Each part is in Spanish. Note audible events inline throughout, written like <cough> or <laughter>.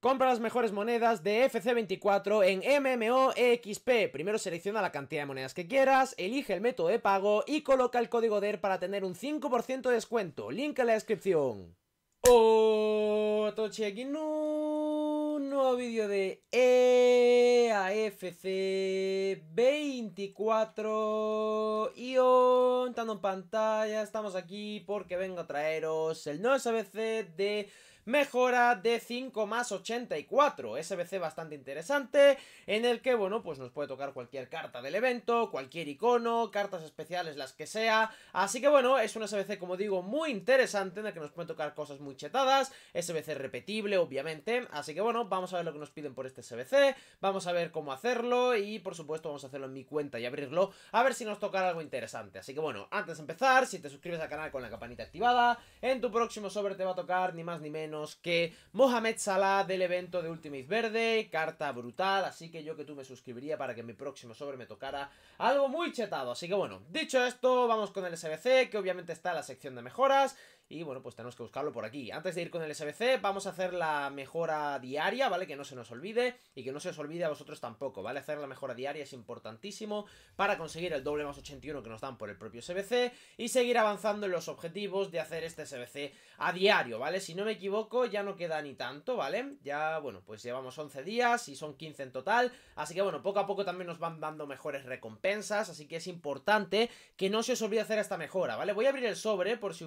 Compra las mejores monedas de FC24 en MMOXP. Primero selecciona la cantidad de monedas que quieras, elige el método de pago y coloca el código DER para tener un 5% de descuento. Link en la descripción. Oh, aquí un nuevo vídeo de EAFC24 y hoy, en pantalla, estamos aquí porque vengo a traeros el nuevo SBC de Mejora de 5 más 84, SBC bastante interesante, en el que, bueno, pues nos puede tocar cualquier carta del evento, cualquier icono, cartas especiales, las que sea. Así que, bueno, es un SBC, como digo, muy interesante, en el que nos puede tocar cosas muy chetadas, SBC repetible, obviamente. Así que, bueno, vamos a ver lo que nos piden por este SBC, vamos a ver cómo hacerlo y, por supuesto, vamos a hacerlo en mi cuenta y abrirlo, a ver si nos toca algo interesante. Así que, bueno, antes de empezar, si te suscribes al canal con la campanita activada, en tu próximo sobre te va a tocar ni más ni menos que Mohamed Salah del evento de Ultimate Verde, carta brutal, así que yo que tú me suscribiría para que mi próximo sobre me tocara algo muy chetado. Así que bueno, dicho esto, vamos con el SBC, que obviamente está en la sección de mejoras, y bueno, pues tenemos que buscarlo por aquí. Antes de ir con el SBC, vamos a hacer la mejora diaria, ¿vale? Que no se nos olvide y que no se os olvide a vosotros tampoco, ¿vale? Hacer la mejora diaria es importantísimo para conseguir el doble más 81 que nos dan por el propio SBC y seguir avanzando en los objetivos de hacer este SBC a diario, ¿vale? Si no me equivoco, ya no queda ni tanto, ¿vale? Ya, bueno, pues llevamos 11 días y son 15 en total, así que bueno, poco a poco también nos van dando mejores recompensas, así que es importante que no se os olvide hacer esta mejora, ¿vale? Voy a abrir el sobre por si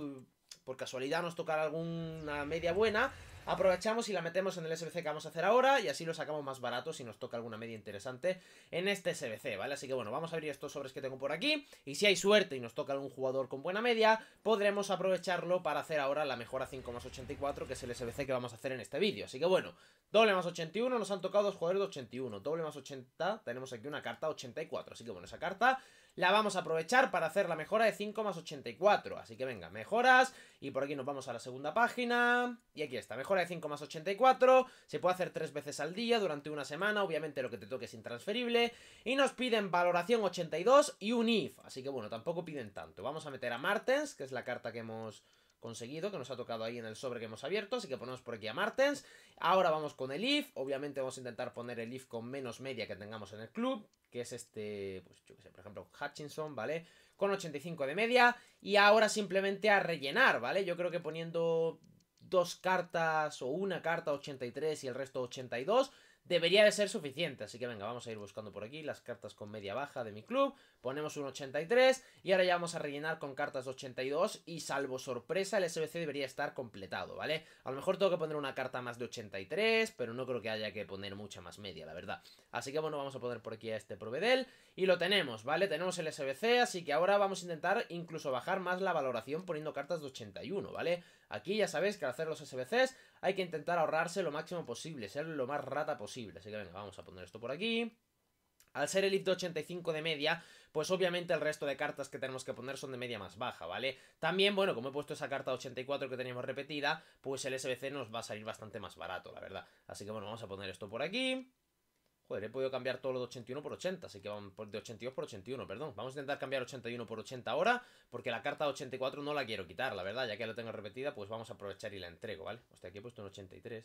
por casualidad nos tocará alguna media buena, aprovechamos y la metemos en el SBC que vamos a hacer ahora y así lo sacamos más barato si nos toca alguna media interesante en este SBC, ¿vale? Así que bueno, vamos a abrir estos sobres que tengo por aquí y si hay suerte y nos toca algún jugador con buena media, podremos aprovecharlo para hacer ahora la mejora 5 más 84 que es el SBC que vamos a hacer en este vídeo. Así que bueno, doble más 81, nos han tocado dos jugadores de 81, doble más 80, tenemos aquí una carta 84, así que bueno, esa carta la vamos a aprovechar para hacer la mejora de 5 más 84. Así que venga, mejoras, y por aquí nos vamos a la segunda página, y aquí está, mejora de 5 más 84, se puede hacer 3 veces al día durante una semana, obviamente lo que te toque es intransferible, y nos piden valoración 82 y un if, así que bueno, tampoco piden tanto. Vamos a meter a Martens, que es la carta que hemos conseguido, que nos ha tocado ahí en el sobre que hemos abierto, así que ponemos por aquí a Martens. Ahora vamos con el IF, obviamente vamos a intentar poner el IF con menos media que tengamos en el club, que es este, pues yo que sé, por ejemplo, Hutchinson, ¿vale? Con 85 de media, y ahora simplemente a rellenar, ¿vale? Yo creo que poniendo dos cartas o una carta 83 y el resto 82 debería de ser suficiente. Así que venga, vamos a ir buscando por aquí las cartas con media baja de mi club. Ponemos un 83 y ahora ya vamos a rellenar con cartas de 82 y salvo sorpresa el SBC debería estar completado, ¿vale? A lo mejor tengo que poner una carta más de 83, pero no creo que haya que poner mucha más media, la verdad. Así que bueno, vamos a poner por aquí a este Provedel y lo tenemos, ¿vale? Tenemos el SBC, así que ahora vamos a intentar incluso bajar más la valoración poniendo cartas de 81, ¿vale? Aquí ya sabéis que al hacer los SBCs hay que intentar ahorrarse lo máximo posible, ser lo más rata posible. Así que venga, vamos a poner esto por aquí. Al ser el if de 85 de media, pues obviamente el resto de cartas que tenemos que poner son de media más baja, ¿vale? También, bueno, como he puesto esa carta 84 que teníamos repetida, pues el SBC nos va a salir bastante más barato, la verdad. Así que bueno, vamos a poner esto por aquí. Joder, he podido cambiar todos los 81 por 80, así que vamos de 82 por 81, perdón. Vamos a intentar cambiar 81 por 80 ahora, porque la carta de 84 no la quiero quitar, la verdad, ya que la tengo repetida, pues vamos a aprovechar y la entrego, ¿vale? Hostia, aquí he puesto un 83,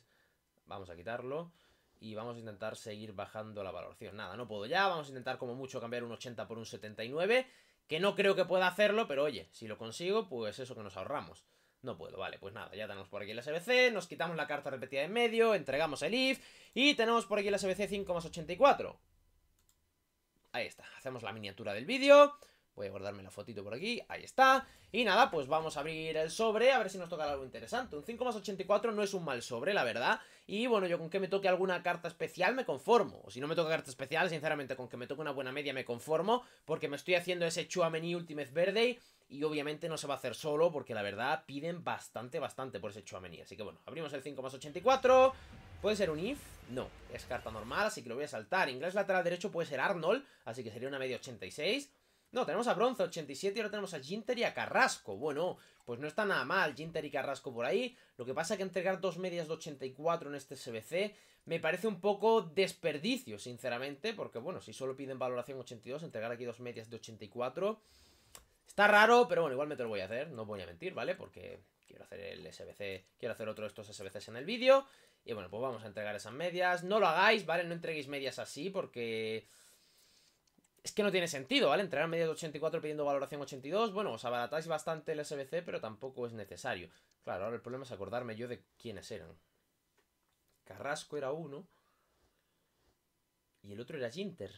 vamos a quitarlo y vamos a intentar seguir bajando la valoración. Nada, no puedo ya, vamos a intentar como mucho cambiar un 80 por un 79, que no creo que pueda hacerlo, pero oye, si lo consigo, pues eso que nos ahorramos. No puedo, vale, pues nada, ya tenemos por aquí el SBC, nos quitamos la carta repetida en medio, entregamos el IF y tenemos por aquí el SBC 5 más 84. Ahí está, hacemos la miniatura del vídeo, Voy a guardarme la fotito por aquí, ahí está. Y nada, pues vamos a abrir el sobre, a ver si nos toca algo interesante. Un 5 más 84 no es un mal sobre, la verdad. Y bueno, yo con que me toque alguna carta especial me conformo. O si no me toca carta especial, sinceramente, con que me toque una buena media me conformo. Porque me estoy haciendo ese Chuamení Ultimate Verde y obviamente no se va a hacer solo porque la verdad piden bastante, bastante por ese Chuamení. Así que bueno, abrimos el 5 más 84. ¿Puede ser un IF? No, es carta normal, así que lo voy a saltar. Inglés lateral derecho puede ser Arnold, así que sería una media 86. No, tenemos a bronzo 87 y ahora tenemos a Ginter y a Carrasco. Bueno, pues no está nada mal Ginter y Carrasco por ahí. Lo que pasa es que entregar dos medias de 84 en este SBC me parece un poco desperdicio, sinceramente. Porque bueno, si solo piden valoración 82, entregar aquí dos medias de 84... Está raro, pero bueno, igual me lo voy a hacer, no voy a mentir, ¿vale? Porque quiero hacer el SBC, quiero hacer otro de estos SBCs en el vídeo. Y bueno, pues vamos a entregar esas medias. No lo hagáis, ¿vale? No entreguéis medias así porque es que no tiene sentido, ¿vale? Entrar media de 84 pidiendo valoración 82, bueno, os abaratáis bastante el SBC, pero tampoco es necesario. Claro, ahora el problema es acordarme yo de quiénes eran. Carrasco era uno. Y el otro era Ginter.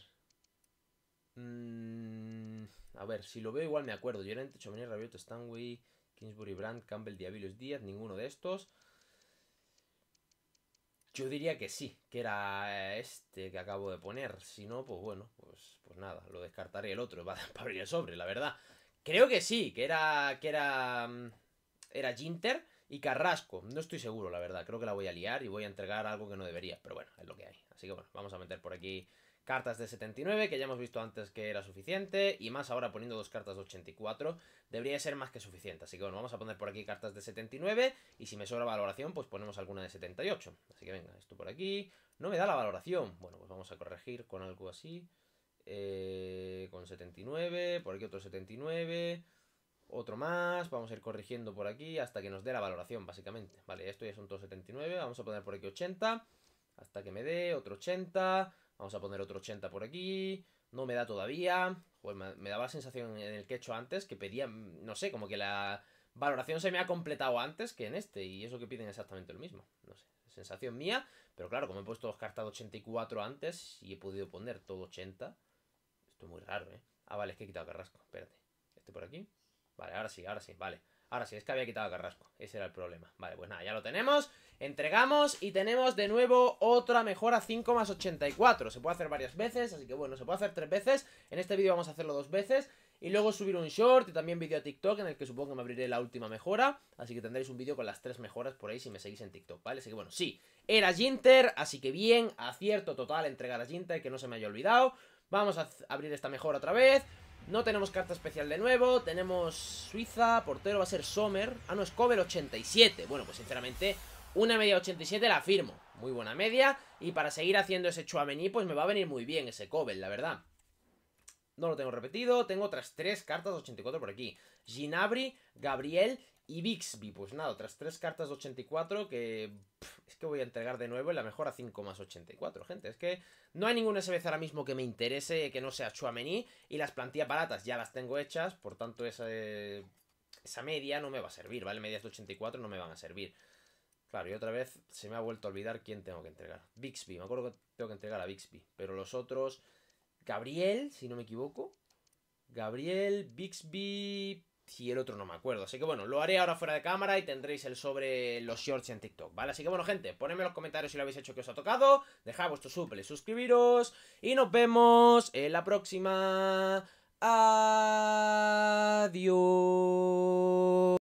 Mm, a ver, si lo veo igual me acuerdo. Llorente, Chomini, Rabiot, Stanway, Kingsbury, Brandt, Campbell, Diabilios, Díaz, ninguno de estos. Yo diría que sí, que era eh, este que acabo de poner. Si no, pues bueno, pues, pues nada, lo descartaré el otro <laughs> para, abrir el sobre, la verdad. Creo que sí, que era. que era. Mm, era Ginter y Carrasco. No estoy seguro, la verdad. Creo que la voy a liar y voy a entregar algo que no debería. Pero bueno, es lo que hay. Así que bueno, vamos a meter por aquí Cartas de 79, que ya hemos visto antes que era suficiente, y más ahora poniendo dos cartas de 84, debería ser más que suficiente. Así que bueno, vamos a poner por aquí cartas de 79, y si me sobra valoración, pues ponemos alguna de 78. Así que venga, esto por aquí. No me da la valoración. Bueno, pues vamos a corregir con algo así. Eh, con 79, por aquí otro 79 otro más, vamos a ir corrigiendo por aquí hasta que nos dé la valoración, básicamente. Vale, esto ya son todos 79, vamos a poner por aquí 80, hasta que me dé otro 80, Vamos a poner otro 80 por aquí. No me da todavía. me, daba la sensación en el que he hecho antes que pedía, no sé, como que la valoración se me ha completado antes que en este. Y eso que piden exactamente lo mismo. No sé, sensación mía. Pero claro, como he puesto cartas de 84 antes y he podido poner todo 80. Esto es muy raro, ¿eh? Ah, vale, es que he quitado Carrasco. Espérate. Este por aquí. Vale, ahora sí, ahora sí, vale. Ahora sí, es que había quitado a Carrasco. Ese era el problema. Vale, pues nada, ya lo tenemos. Entregamos y tenemos de nuevo otra mejora 5 más 84. Se puede hacer varias veces, así que bueno, se puede hacer tres veces. En este vídeo vamos a hacerlo dos veces. Y luego subir un short y también vídeo a TikTok en el que supongo que me abriré la última mejora. Así que tendréis un vídeo con las tres mejoras por ahí si me seguís en TikTok, ¿vale? Así que bueno, sí, era Ginter, así que bien, acierto total entregar a Ginter, que no se me haya olvidado. Vamos a abrir esta mejora otra vez. No tenemos carta especial de nuevo, tenemos Suiza, portero va a ser Sommer. Ah, no, es Cobel 87. Bueno, pues sinceramente, una media 87 la firmo. Muy buena media. Y para seguir haciendo ese Chuamení, pues me va a venir muy bien ese Cobel, la verdad. No lo tengo repetido. Tengo otras tres cartas 84 por aquí. Ginabri, Gabriel y Bixby, pues nada, otras tres cartas de 84 que es que voy a entregar de nuevo en la mejora 5 más 84, gente. Es que no hay ningún SBC ahora mismo que me interese que no sea Chuamení y las plantillas baratas ya las tengo hechas, por tanto esa, esa media no me va a servir, ¿vale? Medias de 84 no me van a servir. Claro, y otra vez se me ha vuelto a olvidar quién tengo que entregar. Bixby, me acuerdo que tengo que entregar a Bixby, pero los otros... Gabriel, si no me equivoco. Gabriel, Bixby, y el otro no me acuerdo. Así que bueno, lo haré ahora fuera de cámara y tendréis el sobre los shorts en TikTok, ¿vale? Así que bueno, gente, ponedme en los comentarios si lo habéis hecho que os ha tocado. Dejad vuestro suple, suscribiros. Y nos vemos en la próxima. Adiós.